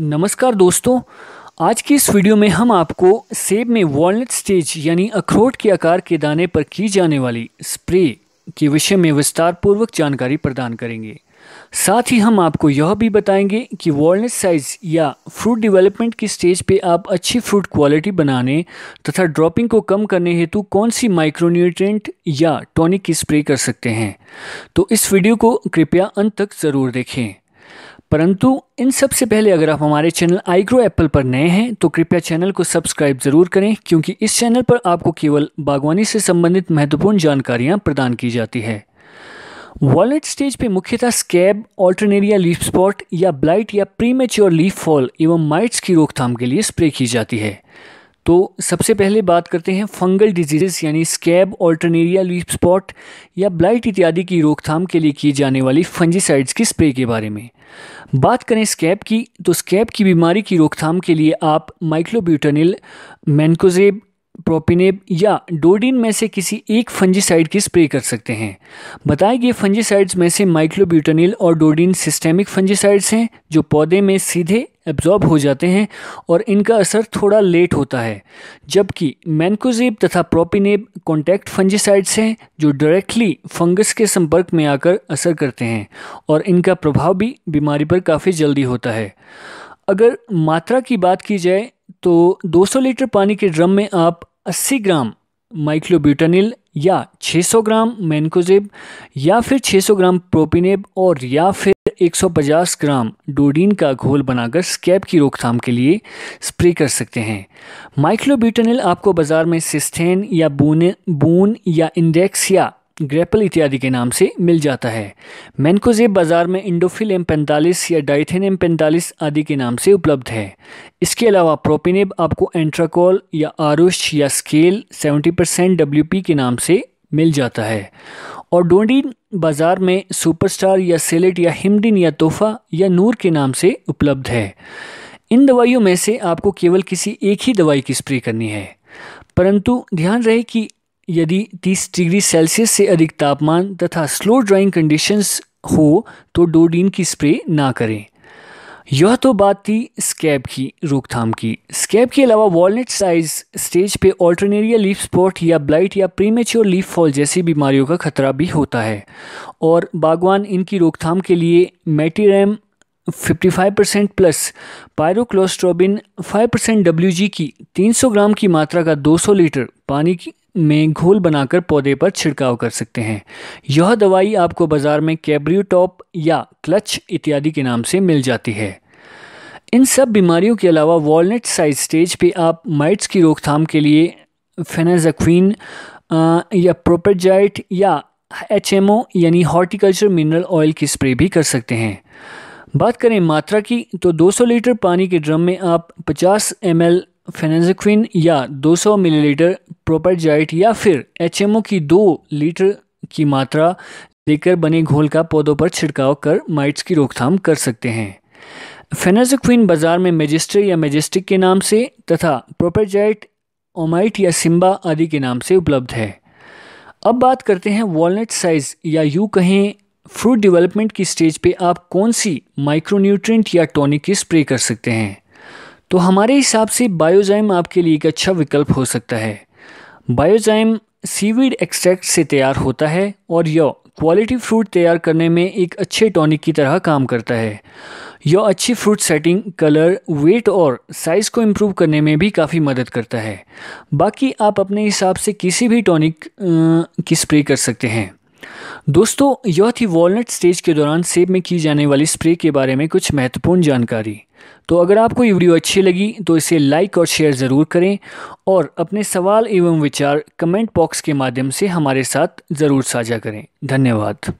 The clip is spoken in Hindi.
नमस्कार दोस्तों आज की इस वीडियो में हम आपको सेब में वॉलनट स्टेज यानी अखरोट के आकार के दाने पर की जाने वाली स्प्रे के विषय में विस्तार पूर्वक जानकारी प्रदान करेंगे साथ ही हम आपको यह भी बताएंगे कि वॉलनट साइज या फ्रूट डेवलपमेंट की स्टेज पे आप अच्छी फ्रूट क्वालिटी बनाने तथा ड्रॉपिंग को कम करने हेतु कौन सी माइक्रोन्यूट्रेंट या टॉनिक की स्प्रे कर सकते हैं तो इस वीडियो को कृपया अंत तक ज़रूर देखें परंतु इन सबसे पहले अगर आप हमारे चैनल आइग्रो एप्पल पर नए हैं तो कृपया चैनल को सब्सक्राइब ज़रूर करें क्योंकि इस चैनल पर आपको केवल बागवानी से संबंधित महत्वपूर्ण जानकारियां प्रदान की जाती है वॉलेट स्टेज पे मुख्यतः स्कैब ऑल्टरनेरिया लीफ स्पॉट या ब्लाइट या प्रीमेच्योर लीफ फॉल एवं माइट्स की रोकथाम के लिए स्प्रे की जाती है तो सबसे पहले बात करते हैं फंगल डिजीजेस यानी स्कैब ऑल्टरनेरिया लीप स्पॉट या ब्लाइट इत्यादि की रोकथाम के लिए की जाने वाली फंजीसाइड्स की स्प्रे के बारे में बात करें स्कैब की तो स्कैब की बीमारी की रोकथाम के लिए आप माइक्लोब्यूटनिल मैनकोजेब प्रोपिनेब या डोडिन में से किसी एक फंजीसाइड की स्प्रे कर सकते हैं बताए गए फंजीसाइड्स में से माइक्लोब्यूटनिल और डोडिन सिस्टेमिक फंजीसाइड्स हैं जो पौधे में सीधे एब्जॉर्ब हो जाते हैं और इनका असर थोड़ा लेट होता है जबकि मैनकोजेब तथा प्रोपिनेब कॉन्टैक्ट फंजीसाइड्स हैं जो डायरेक्टली फंगस के संपर्क में आकर असर करते हैं और इनका प्रभाव भी बीमारी पर काफ़ी जल्दी होता है अगर मात्रा की बात की जाए तो 200 लीटर पानी के ड्रम में आप 80 ग्राम माइक्लोब्यूटानिल या 600 ग्राम मैनकोजेब या फिर 600 ग्राम प्रोपिनेब और या फिर 150 ग्राम डोडीन का घोल बनाकर स्कैब की रोकथाम के लिए स्प्रे कर सकते हैं माइक्लोब्यूटानिल आपको बाज़ार में सिस्थेन या बून बून या इंडेक्स या ग्रेपल इत्यादि के नाम से मिल जाता है मैनकोजेब बाज़ार में इंडोफिल एम पैंतालीस या डाइथेन एम पैंतालीस आदि के नाम से उपलब्ध है इसके अलावा प्रोपिनेब आपको एंट्राकोल या आरुष या स्केल 70 परसेंट डब्ल्यू के नाम से मिल जाता है और डोंडिन बाज़ार में सुपरस्टार या सेलेट या हिमडिन या तोहफा या नूर के नाम से उपलब्ध है इन दवाइयों में से आपको केवल किसी एक ही दवाई की स्प्रे करनी है परंतु ध्यान रहे कि यदि 30 डिग्री सेल्सियस से अधिक तापमान तथा स्लो ड्राइंग कंडीशंस हो तो डोडीन की स्प्रे ना करें यह तो बात थी स्कैब की रोकथाम की स्कैब के अलावा वॉलनट साइज स्टेज पे ऑल्टरनेरिया लीफ स्पॉट या ब्लाइट या प्रीमेच्योर लीफ फॉल जैसी बीमारियों का खतरा भी होता है और बागवान इनकी रोकथाम के लिए metiram 55 percent plus pyraclostrobin 5 percent W की 300 ग्राम की मात्रा का 200 लीटर पानी की में घोल बनाकर पौधे पर छिड़काव कर सकते हैं यह दवाई आपको बाज़ार में कैब्रियोटॉप या क्लच इत्यादि के नाम से मिल जाती है इन सब बीमारियों के अलावा वॉलनट साइज स्टेज पे आप माइट्स की रोकथाम के लिए फेनाजक्वीन या प्रोपेजाइट या एच यानी हॉर्टिकल्चर मिनरल ऑयल की स्प्रे भी कर सकते हैं बात करें मात्रा की तो 200 लीटर पानी के ड्रम में आप 50 एम फेनेजिक्विन या 200 मिलीलीटर प्रोपरजाइट या फिर एच की दो लीटर की मात्रा लेकर बने घोल का पौधों पर छिड़काव कर माइट्स की रोकथाम कर सकते हैं फेनाजिक्विन बाजार में मेजिस्टर या मेजेस्टिक के नाम से तथा प्रोपरजाइट ओमाइट या सिम्बा आदि के नाम से उपलब्ध है अब बात करते हैं वॉलनट साइज या यू कहें फ्रूट डेवलपमेंट की स्टेज पे आप कौन सी माइक्रोन्यूट्रिएंट या टॉनिक की स्प्रे कर सकते हैं तो हमारे हिसाब से बायोजाइम आपके लिए एक अच्छा विकल्प हो सकता है बायोजाइम सीवीड एक्सट्रैक्ट से तैयार होता है और यह क्वालिटी फ्रूट तैयार करने में एक अच्छे टॉनिक की तरह काम करता है यह अच्छी फ्रूट सेटिंग कलर वेट और साइज़ को इम्प्रूव करने में भी काफ़ी मदद करता है बाकी आप अपने हिसाब से किसी भी टॉनिक की स्प्रे कर सकते हैं दोस्तों यह थी वॉलनट स्टेज के दौरान सेब में की जाने वाली स्प्रे के बारे में कुछ महत्वपूर्ण जानकारी तो अगर आपको ये वीडियो अच्छी लगी तो इसे लाइक और शेयर ज़रूर करें और अपने सवाल एवं विचार कमेंट बॉक्स के माध्यम से हमारे साथ ज़रूर साझा करें धन्यवाद